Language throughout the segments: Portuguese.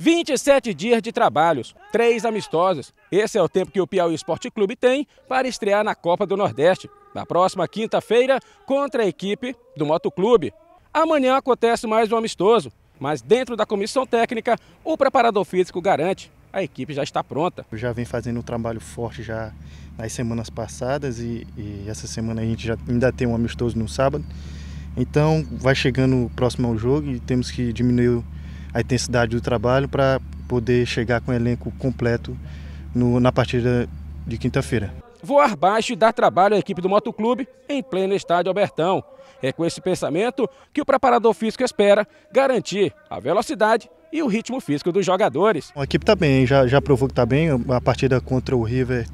27 dias de trabalhos, três amistosos. Esse é o tempo que o Piauí Esporte Clube tem para estrear na Copa do Nordeste, na próxima quinta-feira, contra a equipe do Motoclube. Amanhã acontece mais um amistoso, mas dentro da comissão técnica, o preparador físico garante a equipe já está pronta. Eu já vem fazendo um trabalho forte já nas semanas passadas e, e essa semana a gente já ainda tem um amistoso no sábado. Então vai chegando próximo ao jogo e temos que diminuir a intensidade do trabalho para poder chegar com o elenco completo no, na partida de quinta-feira. Voar baixo e dar trabalho à equipe do Motoclube em pleno estádio Albertão. É com esse pensamento que o preparador físico espera garantir a velocidade e o ritmo físico dos jogadores. A equipe está bem, já, já provou que está bem. A partida contra o River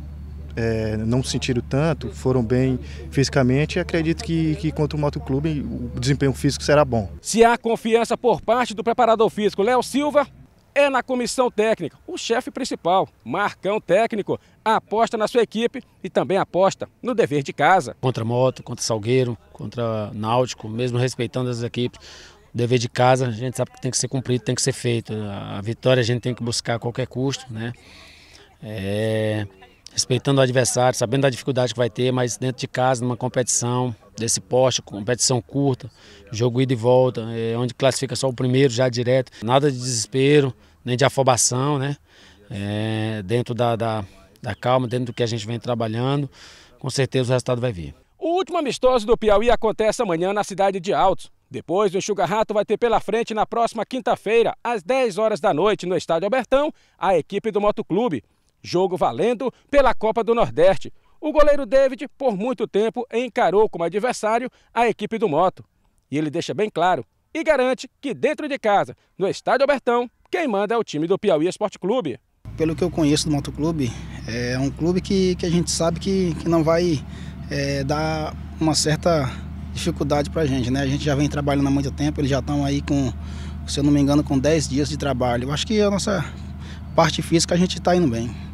é, não sentiram tanto, foram bem fisicamente e acredito que, que contra o motoclube o desempenho físico será bom. Se há confiança por parte do preparador físico Léo Silva, é na comissão técnica. O chefe principal, Marcão Técnico, aposta na sua equipe e também aposta no dever de casa. Contra moto, contra Salgueiro, contra Náutico, mesmo respeitando as equipes. O dever de casa a gente sabe que tem que ser cumprido, tem que ser feito. A vitória a gente tem que buscar a qualquer custo, né? É, respeitando o adversário, sabendo da dificuldade que vai ter, mas dentro de casa, numa competição desse poste, competição curta, jogo ida e volta, é, onde classifica só o primeiro já direto, nada de desespero, nem de afobação, né? É, dentro da, da, da calma, dentro do que a gente vem trabalhando, com certeza o resultado vai vir. O último amistoso do Piauí acontece amanhã na cidade de Altos. Depois, o Enxuga Rato vai ter pela frente na próxima quinta-feira, às 10 horas da noite, no Estádio Albertão, a equipe do Motoclube. Jogo valendo pela Copa do Nordeste. O goleiro David, por muito tempo, encarou como adversário a equipe do Moto. E ele deixa bem claro e garante que dentro de casa, no Estádio Albertão, quem manda é o time do Piauí Esporte Clube. Pelo que eu conheço do Moto Clube, é um clube que, que a gente sabe que, que não vai é, dar uma certa dificuldade para a gente. Né? A gente já vem trabalhando há muito tempo, eles já estão aí com, se eu não me engano, com 10 dias de trabalho. Eu acho que a nossa parte física a gente está indo bem.